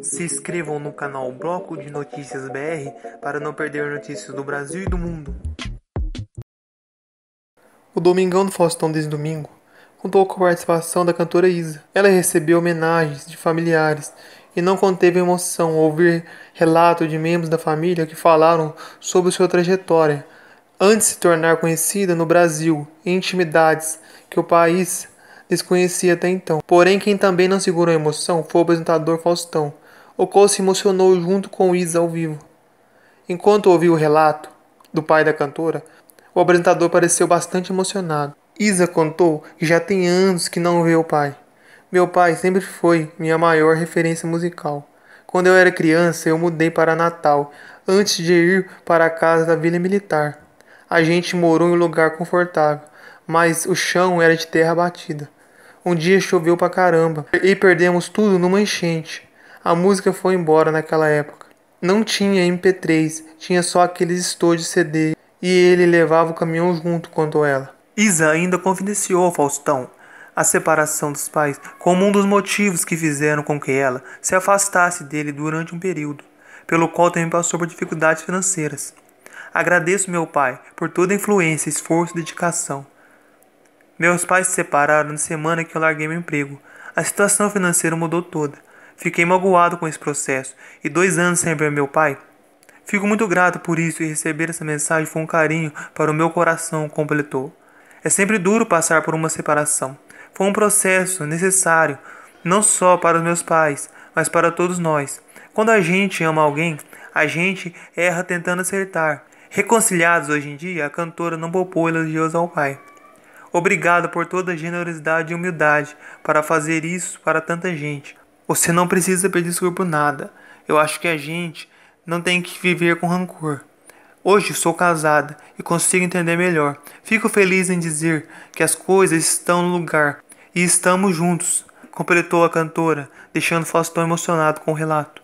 Se inscrevam no canal Bloco de Notícias BR para não perder notícias do Brasil e do mundo. O Domingão do Faustão desde domingo contou com a participação da cantora Isa. Ela recebeu homenagens de familiares e não conteve emoção ao ouvir relatos de membros da família que falaram sobre sua trajetória antes de se tornar conhecida no Brasil e intimidades que o país desconhecia até então. Porém, quem também não segurou a emoção foi o apresentador Faustão, o qual se emocionou junto com Isa ao vivo. Enquanto ouviu o relato do pai da cantora, o apresentador pareceu bastante emocionado. Isa contou que já tem anos que não vê o pai. Meu pai sempre foi minha maior referência musical. Quando eu era criança, eu mudei para Natal, antes de ir para a casa da Vila Militar. A gente morou em um lugar confortável, mas o chão era de terra batida. Um dia choveu pra caramba e perdemos tudo numa enchente. A música foi embora naquela época. Não tinha MP3, tinha só aqueles estojos CD e ele levava o caminhão junto quanto ela. Isa ainda confidenciou ao Faustão a separação dos pais como um dos motivos que fizeram com que ela se afastasse dele durante um período, pelo qual também passou por dificuldades financeiras. Agradeço meu pai por toda a influência, esforço e dedicação meus pais se separaram na semana que eu larguei meu emprego. A situação financeira mudou toda. Fiquei magoado com esse processo e dois anos sem ver meu pai. Fico muito grato por isso e receber essa mensagem foi um carinho para o meu coração, completou. É sempre duro passar por uma separação. Foi um processo necessário, não só para os meus pais, mas para todos nós. Quando a gente ama alguém, a gente erra tentando acertar. Reconciliados hoje em dia, a cantora não poupou elogios ao pai. Obrigado por toda a generosidade e humildade para fazer isso para tanta gente. Você não precisa pedir desculpa por nada. Eu acho que a gente não tem que viver com rancor. Hoje sou casada e consigo entender melhor. Fico feliz em dizer que as coisas estão no lugar e estamos juntos, completou a cantora, deixando Faustão emocionado com o relato.